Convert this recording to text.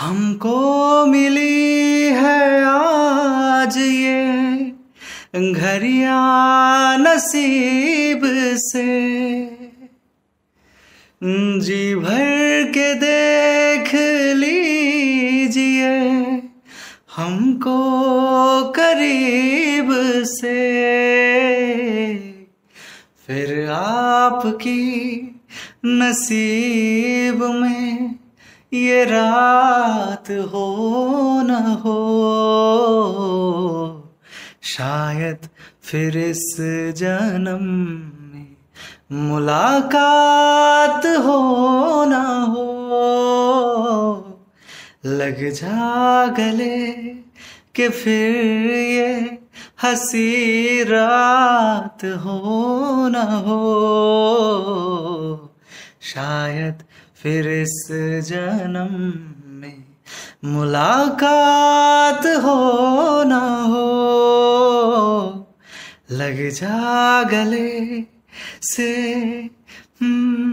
हमको मिली है आज ये घरिया नसीब से जी भर के देख लीजिए हमको करीब से फिर आपकी नसीब में ये रात हो न हो शायद फिर इस जन्म में मुलाकात हो न हो लग जा गले कि फिर ये हसी रात हो न हो शायद फिर इस जन्म में मुलाकात हो ना हो लग जा गले से hmm.